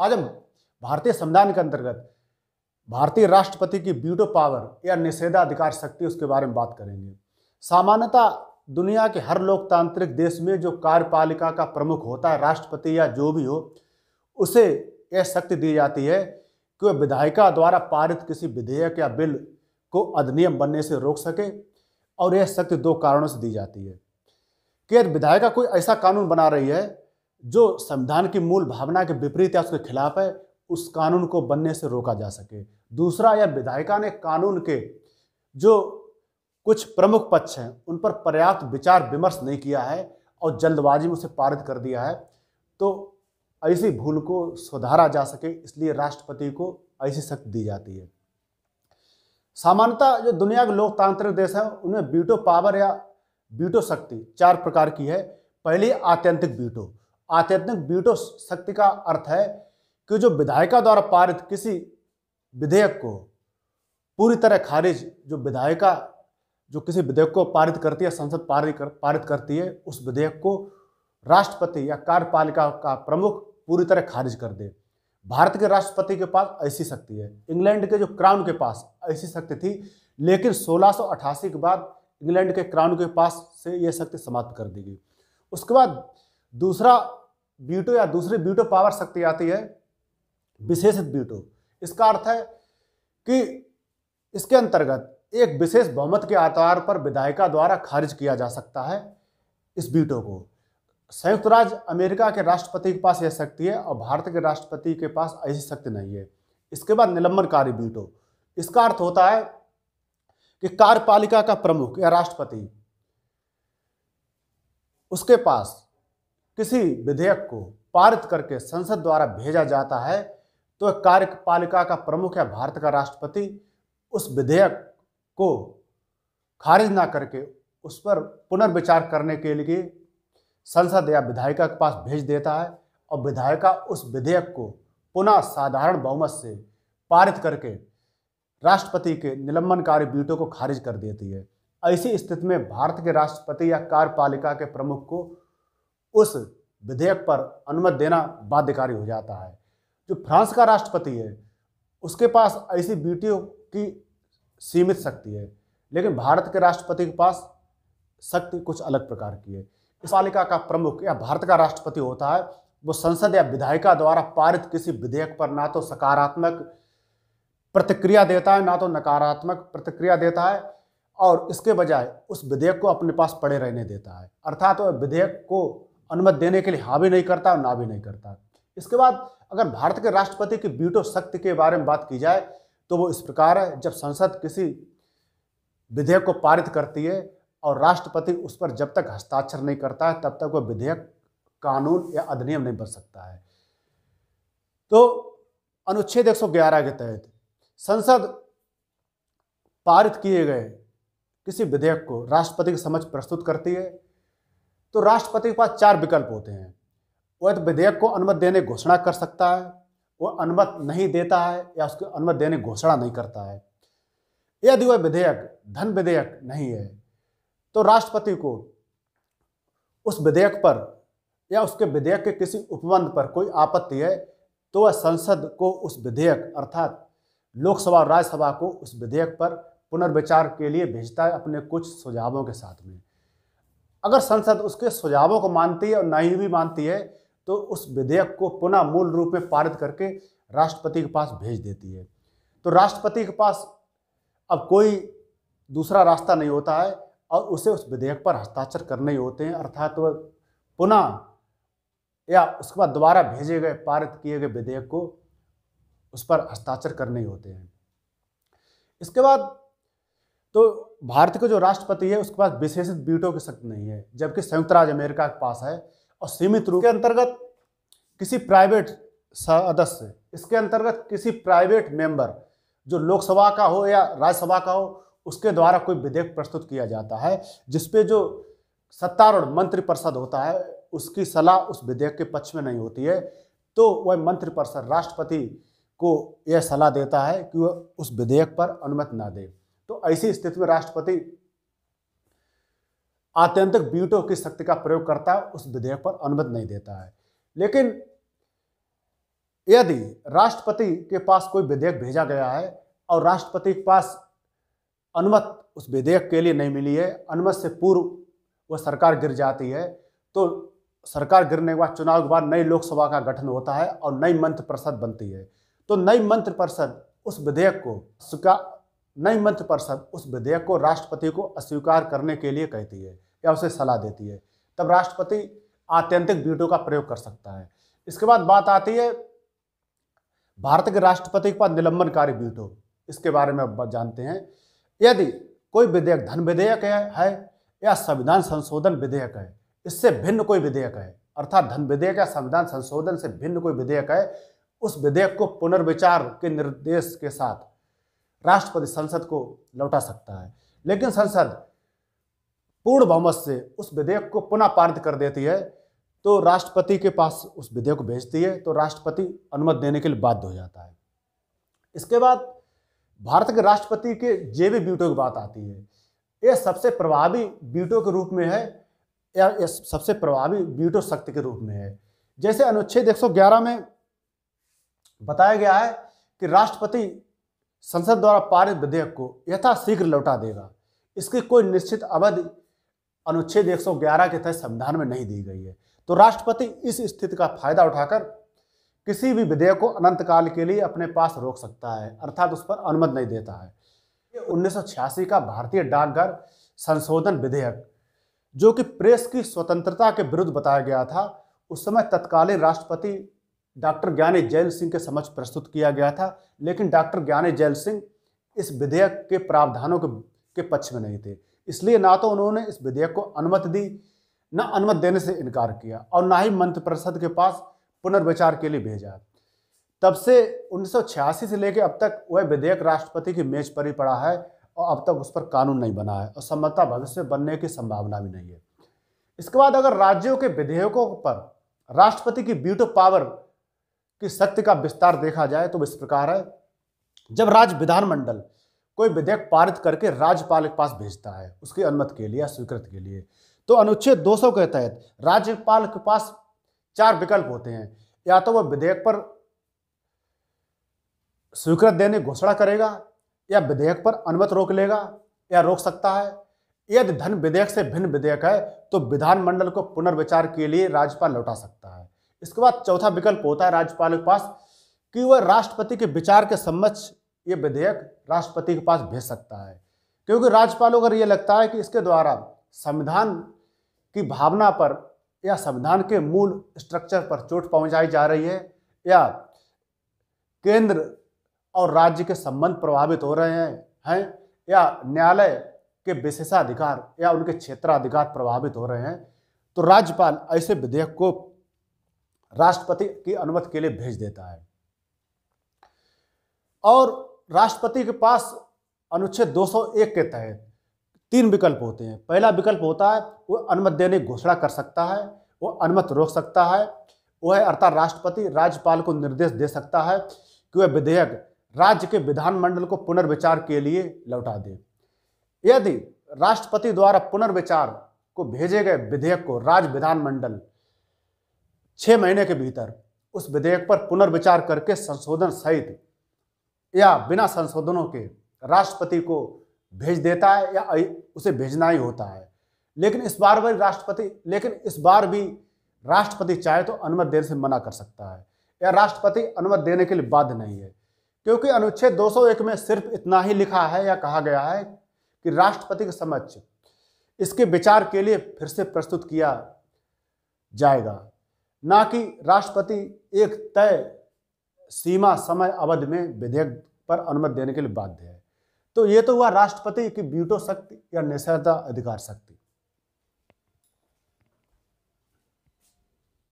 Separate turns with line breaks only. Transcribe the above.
आज हम भारतीय संविधान के अंतर्गत भारतीय राष्ट्रपति की ब्यूटो पावर या निषेधाधिकार शक्ति उसके बारे में बात करेंगे सामान्यतः दुनिया के हर लोकतांत्रिक देश में जो कार्यपालिका का प्रमुख होता है राष्ट्रपति या जो भी हो उसे यह शक्ति दी जाती है कि वह विधायिका द्वारा पारित किसी विधेयक या बिल को अधिनियम बनने से रोक सके और यह शक्ति दो कारणों से दी जाती है कि विधायिका कोई ऐसा कानून बना रही है जो संविधान की मूल भावना के विपरीत या उसके खिलाफ है उस कानून को बनने से रोका जा सके दूसरा या विधायिका ने कानून के जो कुछ प्रमुख पक्ष हैं उन पर पर्याप्त विचार विमर्श नहीं किया है और जल्दबाजी में उसे पारित कर दिया है तो ऐसी भूल को सुधारा जा सके इसलिए राष्ट्रपति को ऐसी शक्ति दी जाती है सामान्यतः जो दुनिया के लोकतांत्रिक देश हैं उनमें बीटो पावर या बीटो शक्ति चार प्रकार की है पहली आत्यंतिक बीटो आध्यात्मिक बीटो शक्ति का अर्थ है कि जो विधायिका द्वारा पारित किसी विधेयक को पूरी तरह खारिज जो विधायिका जो किसी विधेयक को पारित करती है संसद पारित कर, पारित करती है उस विधेयक को राष्ट्रपति या कार्यपालिका का प्रमुख पूरी तरह खारिज कर दे भारत के राष्ट्रपति के पास ऐसी शक्ति है इंग्लैंड के जो क्राउन के पास ऐसी शक्ति थी लेकिन 1688 के बाद इंग्लैंड के क्राउन के पास से यह शक्ति समाप्त कर दी गई उसके बाद दूसरा ब्यूटो या दूसरी ब्यूटो पावर शक्ति आती है विशेषित ब्यूटो इसका अर्थ है कि इसके अंतर्गत एक विशेष बहुमत के आधार पर विधायिका द्वारा खारिज किया जा सकता है इस ब्यूटो को संयुक्त राज्य अमेरिका के राष्ट्रपति के पास यह शक्ति है और भारत के राष्ट्रपति के पास ऐसी शक्ति नहीं है इसके बाद निलंबनकारी ब्यूटो इसका अर्थ होता है कि कार्यपालिका का प्रमुख या राष्ट्रपति उसके पास किसी विधेयक को पारित करके संसद द्वारा भेजा जाता है तो कार्यपालिका का प्रमुख या भारत का राष्ट्रपति उस विधेयक को खारिज ना करके उस पर पुनर्विचार करने के लिए संसद या विधायिका के पास भेज देता है और विधायिका उस विधेयक को पुनः साधारण बहुमत से पारित करके राष्ट्रपति के निलंबनकारी ब्यूटो को खारिज कर देती है ऐसी स्थिति में भारत के राष्ट्रपति या कार्यपालिका के प्रमुख को उस विधेयक पर अनुमति देना बाध्यकारी हो जाता है जो फ्रांस का राष्ट्रपति है उसके पास ऐसी बीटियों की सीमित शक्ति है लेकिन भारत के राष्ट्रपति के पास शक्ति कुछ अलग प्रकार की है इस पालिका का प्रमुख या भारत का राष्ट्रपति होता है वो संसद या विधायिका द्वारा पारित किसी विधेयक पर ना तो सकारात्मक प्रतिक्रिया देता है ना तो नकारात्मक प्रतिक्रिया देता है और इसके बजाय उस विधेयक को अपने पास पड़े रहने देता है अर्थात वह विधेयक को अनुमति देने के लिए हाँ भी नहीं करता और ना भी नहीं करता इसके बाद अगर भारत के राष्ट्रपति की बीटो शक्ति के बारे में बात की जाए तो वो इस प्रकार है जब संसद किसी विधेयक को पारित करती है और राष्ट्रपति उस पर जब तक हस्ताक्षर नहीं करता है तब तक वह विधेयक कानून या अधिनियम नहीं बन सकता है तो अनुच्छेद 111 के तहत संसद पारित किए गए किसी विधेयक को राष्ट्रपति के समक्ष प्रस्तुत करती है तो राष्ट्रपति के पास चार विकल्प होते हैं वह तो विधेयक को अनुमति देने घोषणा कर सकता है वह अनुमत नहीं देता है या उसको अनुमति देने घोषणा नहीं करता है यदि वह विधेयक धन विधेयक नहीं है तो राष्ट्रपति को उस विधेयक पर या उसके विधेयक के किसी उपबंध पर कोई आपत्ति है तो वह संसद को उस विधेयक अर्थात लोकसभा और राज्यसभा को उस विधेयक पर पुनर्विचार के लिए भेजता है अपने कुछ सुझावों के साथ में अगर संसद उसके सुझावों को मानती है और ना ही भी मानती है तो उस विधेयक को पुनः मूल रूप में पारित करके राष्ट्रपति के पास भेज देती है तो राष्ट्रपति के पास अब कोई दूसरा रास्ता नहीं होता है और उसे उस विधेयक पर हस्ताक्षर करने ही होते हैं अर्थात वह पुनः या उसके बाद दोबारा भेजे गए पारित किए गए विधेयक को उस पर हस्ताक्षर करने ही होते हैं इसके बाद तो भारत के जो राष्ट्रपति है उसके पास विशेषित बीटों की शक्ति नहीं है जबकि संयुक्त राज्य अमेरिका के पास है और सीमित रूप के अंतर्गत किसी प्राइवेट सदस्य इसके अंतर्गत किसी प्राइवेट मेंबर जो लोकसभा का हो या राज्यसभा का हो उसके द्वारा कोई विधेयक प्रस्तुत किया जाता है जिसपे जो सत्तारूढ़ मंत्रिपरिषद होता है उसकी सलाह उस विधेयक के पक्ष में नहीं होती है तो वह मंत्रिपरिषद राष्ट्रपति को यह सलाह देता है कि वह उस विधेयक पर अनुमति ना दे तो ऐसी स्थिति में राष्ट्रपति आत्यंतिक ब्यूटो की शक्ति का प्रयोग करता है उस विधेयक पर अनुमति नहीं देता है लेकिन यदि राष्ट्रपति के पास कोई विधेयक भेजा गया है और राष्ट्रपति के पास अनुमत उस विधेयक के लिए नहीं मिली है अनुमत से पूर्व वह सरकार गिर जाती है तो सरकार गिरने के बाद चुनाव के बाद नई लोकसभा का गठन होता है और नई मंत्रिपरिषद बनती है तो नई मंत्रिपरिषद उस विधेयक को नई मंत्र परिषद उस विधेयक को राष्ट्रपति को अस्वीकार करने के लिए कहती है या उसे सलाह देती है तब राष्ट्रपति आत्यंतिक वीटो का प्रयोग कर सकता है इसके बाद बात आती है भारत के राष्ट्रपति के पास निलंबनकारी वीटो इसके बारे में आप जानते हैं यदि कोई विधेयक धन विधेयक है, है या संविधान संशोधन विधेयक है इससे भिन्न कोई विधेयक है अर्थात धन विधेयक या संविधान संशोधन से भिन्न कोई विधेयक है उस विधेयक को पुनर्विचार के निर्देश के साथ राष्ट्रपति संसद को लौटा सकता है लेकिन संसद पूर्ण बहुमत से उस विधेयक को पुनः पारित कर देती है तो राष्ट्रपति के पास उस विधेयक को भेजती है तो राष्ट्रपति अनुमति देने के लिए बाध्य हो जाता है इसके बाद भारत के राष्ट्रपति के जे भी ब्यूटो की बात आती है यह सबसे प्रभावी ब्यूटो के रूप में है या यह सबसे प्रभावी ब्यूटो शक्ति के रूप में है जैसे अनुच्छेद 111 में बताया गया है कि राष्ट्रपति संसद द्वारा पारित विधेयक को यथाशीघ्र लौटा देगा इसकी कोई निश्चित अवधि अनुच्छेद 111 के तहत संविधान में नहीं दी गई है तो राष्ट्रपति इस स्थिति का फायदा उठाकर किसी भी विधेयक को अनंत काल के लिए अपने पास रोक सकता है अर्थात उस पर अनुमति नहीं देता है ये उन्नीस का भारतीय डाकघर संशोधन विधेयक जो कि प्रेस की स्वतंत्रता के विरुद्ध बताया गया था उस समय तत्कालीन राष्ट्रपति डॉक्टर ज्ञानी जैल सिंह के समक्ष प्रस्तुत किया गया था लेकिन डॉक्टर ज्ञानी जैल सिंह इस विधेयक के प्रावधानों के के पक्ष में नहीं थे इसलिए ना तो उन्होंने इस विधेयक को अनुमति दी न अनुमति देने से इनकार किया और ना ही मंत्र परिषद के पास पुनर्विचार के लिए भेजा तब से उन्नीस से लेकर अब तक वह विधेयक राष्ट्रपति की मेज पर ही पड़ा है और अब तक उस पर कानून नहीं बना है और सम्मता भविष्य बनने की संभावना भी नहीं है इसके बाद अगर राज्यों के विधेयकों पर राष्ट्रपति की ब्यूटो पावर कि सत्य का विस्तार देखा जाए तो इस प्रकार है जब राज्य विधानमंडल कोई विधेयक पारित करके राज्यपाल के पास भेजता है उसकी अनुमति के लिए या स्वीकृति के लिए तो अनुच्छेद 200 के तहत राज्यपाल के पास चार विकल्प होते हैं या तो वह विधेयक पर स्वीकृत देने घोषणा करेगा या विधेयक पर अनुमत रोक लेगा या रोक सकता है यदि धन विधेयक से भिन्न विधेयक है तो विधानमंडल को पुनर्विचार के लिए राज्यपाल लौटा सकता है इसके बाद चौथा विकल्प होता है राज्यपाल के पास कि वह राष्ट्रपति के विचार के समक्ष ये विधेयक राष्ट्रपति के पास भेज सकता है क्योंकि राज्यपाल अगर ये लगता है कि इसके द्वारा संविधान की भावना पर या संविधान के मूल स्ट्रक्चर पर चोट पहुंचाई जा रही है या केंद्र और राज्य के संबंध प्रभावित हो रहे हैं हैं या न्यायालय के विशेषाधिकार या उनके क्षेत्राधिकार प्रभावित हो रहे हैं तो राज्यपाल ऐसे विधेयक को राष्ट्रपति की अनुमति के लिए भेज देता है और राष्ट्रपति के पास अनुच्छेद 201 के तहत तीन विकल्प होते हैं पहला विकल्प होता है वो अनुमति देने घोषणा कर सकता है वो अनुमति रोक सकता है वह अर्थात राष्ट्रपति राज्यपाल को निर्देश दे सकता है कि वह विधेयक राज्य के विधानमंडल को पुनर्विचार के लिए लौटा दे यदि राष्ट्रपति द्वारा पुनर्विचार को भेजे गए विधेयक को राज्य विधानमंडल छः महीने के भीतर उस विधेयक पर पुनर्विचार करके संशोधन सहित या बिना संशोधनों के राष्ट्रपति को भेज देता है या उसे भेजना ही होता है लेकिन इस बार भी राष्ट्रपति लेकिन इस बार भी राष्ट्रपति चाहे तो अनुमति देने से मना कर सकता है या राष्ट्रपति अनुमति देने के लिए बाध्य नहीं है क्योंकि अनुच्छेद 201 में सिर्फ इतना ही लिखा है या कहा गया है कि राष्ट्रपति के समक्ष इसके विचार के लिए फिर से प्रस्तुत किया जाएगा ना कि राष्ट्रपति एक तय सीमा समय अवधि में विधेयक पर अनुमति देने के लिए बाध्य है तो ये तो हुआ राष्ट्रपति की ब्यूटो शक्ति या निषेधा अधिकार शक्ति